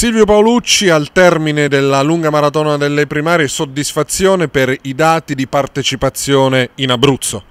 Silvio Paolucci al termine della lunga maratona delle primarie, soddisfazione per i dati di partecipazione in Abruzzo.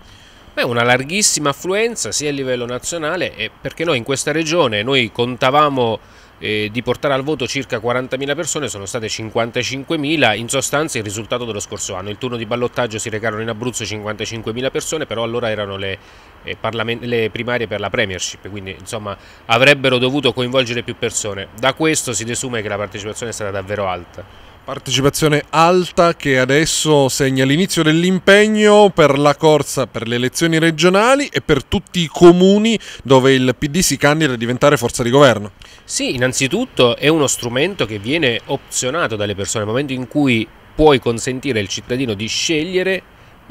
Beh, una larghissima affluenza sia a livello nazionale perché noi in questa regione noi contavamo eh, di portare al voto circa 40.000 persone, sono state 55.000, in sostanza il risultato dello scorso anno. Il turno di ballottaggio si recarono in Abruzzo 55.000 persone, però allora erano le, eh, le, primarie per la Premiership, quindi insomma avrebbero dovuto coinvolgere più persone. Da questo si desume che la partecipazione è stata davvero alta. Partecipazione alta che adesso segna l'inizio dell'impegno per la corsa per le elezioni regionali e per tutti i comuni dove il PD si candida a diventare forza di governo. Sì, innanzitutto è uno strumento che viene opzionato dalle persone nel momento in cui puoi consentire al cittadino di scegliere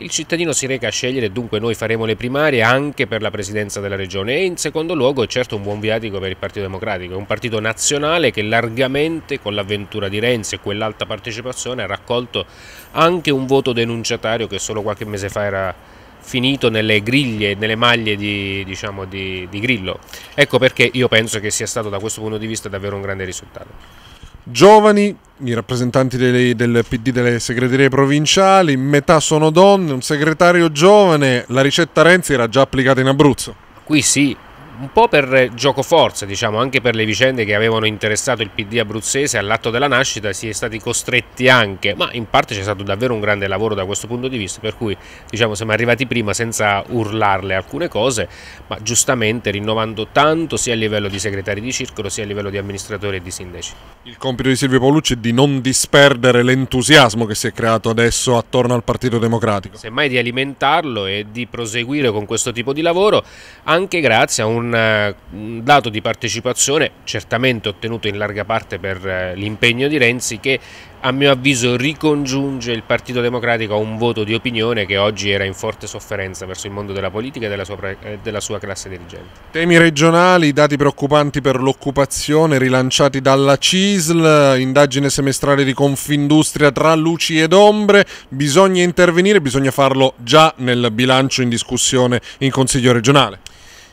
il cittadino si reca a scegliere, dunque noi faremo le primarie anche per la presidenza della regione e in secondo luogo è certo un buon viatico per il Partito Democratico, è un partito nazionale che largamente con l'avventura di Renzi e quell'alta partecipazione ha raccolto anche un voto denunciatario che solo qualche mese fa era finito nelle griglie, nelle maglie di, diciamo, di, di Grillo. Ecco perché io penso che sia stato da questo punto di vista davvero un grande risultato giovani, i rappresentanti delle, del PD delle segreterie provinciali, metà sono donne, un segretario giovane, la ricetta Renzi era già applicata in Abruzzo. Qui sì, un po' per gioco forza, diciamo, anche per le vicende che avevano interessato il PD abruzzese all'atto della nascita, si è stati costretti anche, ma in parte c'è stato davvero un grande lavoro da questo punto di vista, per cui diciamo siamo arrivati prima senza urlarle alcune cose, ma giustamente rinnovando tanto sia a livello di segretari di circolo sia a livello di amministratori e di sindaci. Il compito di Silvio Paolucci è di non disperdere l'entusiasmo che si è creato adesso attorno al Partito Democratico. Semmai di alimentarlo e di proseguire con questo tipo di lavoro anche grazie a un un, eh, un dato di partecipazione certamente ottenuto in larga parte per eh, l'impegno di Renzi che a mio avviso ricongiunge il Partito Democratico a un voto di opinione che oggi era in forte sofferenza verso il mondo della politica e della sua, eh, della sua classe dirigente. Temi regionali, dati preoccupanti per l'occupazione rilanciati dalla CISL, indagine semestrale di Confindustria tra luci ed ombre, bisogna intervenire, bisogna farlo già nel bilancio in discussione in Consiglio regionale.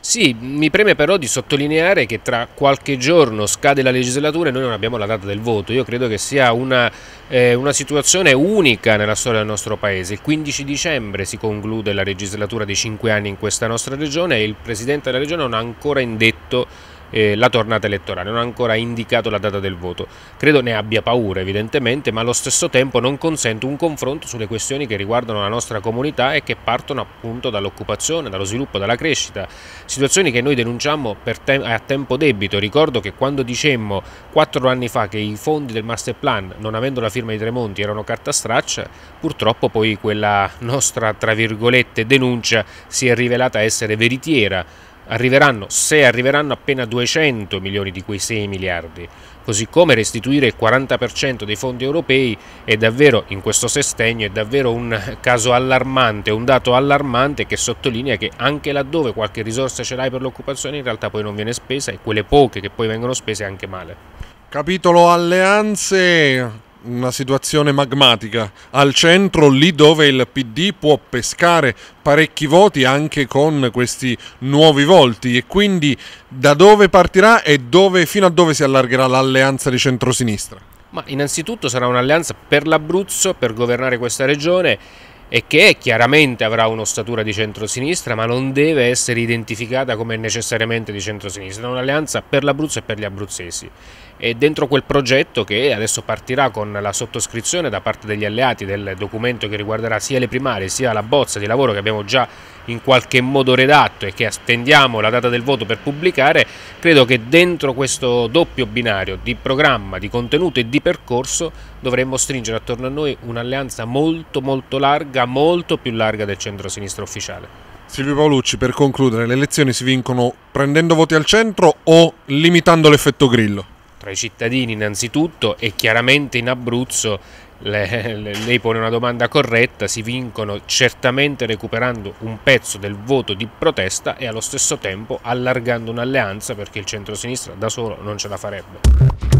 Sì, mi preme però di sottolineare che tra qualche giorno scade la legislatura e noi non abbiamo la data del voto. Io credo che sia una, eh, una situazione unica nella storia del nostro paese. Il 15 dicembre si conclude la legislatura dei cinque anni in questa nostra regione e il presidente della regione non ha ancora indetto eh, la tornata elettorale, non ha ancora indicato la data del voto. Credo ne abbia paura evidentemente, ma allo stesso tempo non consente un confronto sulle questioni che riguardano la nostra comunità e che partono appunto dall'occupazione, dallo sviluppo, dalla crescita, situazioni che noi denunciamo te a tempo debito. Ricordo che quando dicemmo quattro anni fa che i fondi del master plan, non avendo la firma di Tremonti, erano carta straccia, purtroppo poi quella nostra, tra virgolette, denuncia si è rivelata essere veritiera Arriveranno, se arriveranno, appena 200 milioni di quei 6 miliardi, così come restituire il 40% dei fondi europei è davvero, in questo sestennio, è davvero un caso allarmante, un dato allarmante che sottolinea che anche laddove qualche risorsa ce l'hai per l'occupazione in realtà poi non viene spesa e quelle poche che poi vengono spese anche male. Capitolo alleanze, una situazione magmatica. Al centro, lì dove il PD può pescare parecchi voti anche con questi nuovi volti e quindi da dove partirà e dove, fino a dove si allargherà l'alleanza di centrosinistra? Ma innanzitutto sarà un'alleanza per l'Abruzzo, per governare questa regione e che chiaramente avrà un'ossatura di centrosinistra, ma non deve essere identificata come necessariamente di centrosinistra, è un'alleanza per l'Abruzzo e per gli abruzzesi. E dentro quel progetto che adesso partirà con la sottoscrizione da parte degli alleati del documento che riguarderà sia le primarie sia la bozza di lavoro che abbiamo già in qualche modo redatto e che attendiamo la data del voto per pubblicare, credo che dentro questo doppio binario di programma, di contenuto e di percorso dovremmo stringere attorno a noi un'alleanza molto molto larga larga, molto più larga del centro-sinistra ufficiale. Silvio Paolucci, per concludere, le elezioni si vincono prendendo voti al centro o limitando l'effetto grillo? Tra i cittadini innanzitutto e chiaramente in Abruzzo le, le, lei pone una domanda corretta, si vincono certamente recuperando un pezzo del voto di protesta e allo stesso tempo allargando un'alleanza perché il centro-sinistra da solo non ce la farebbe.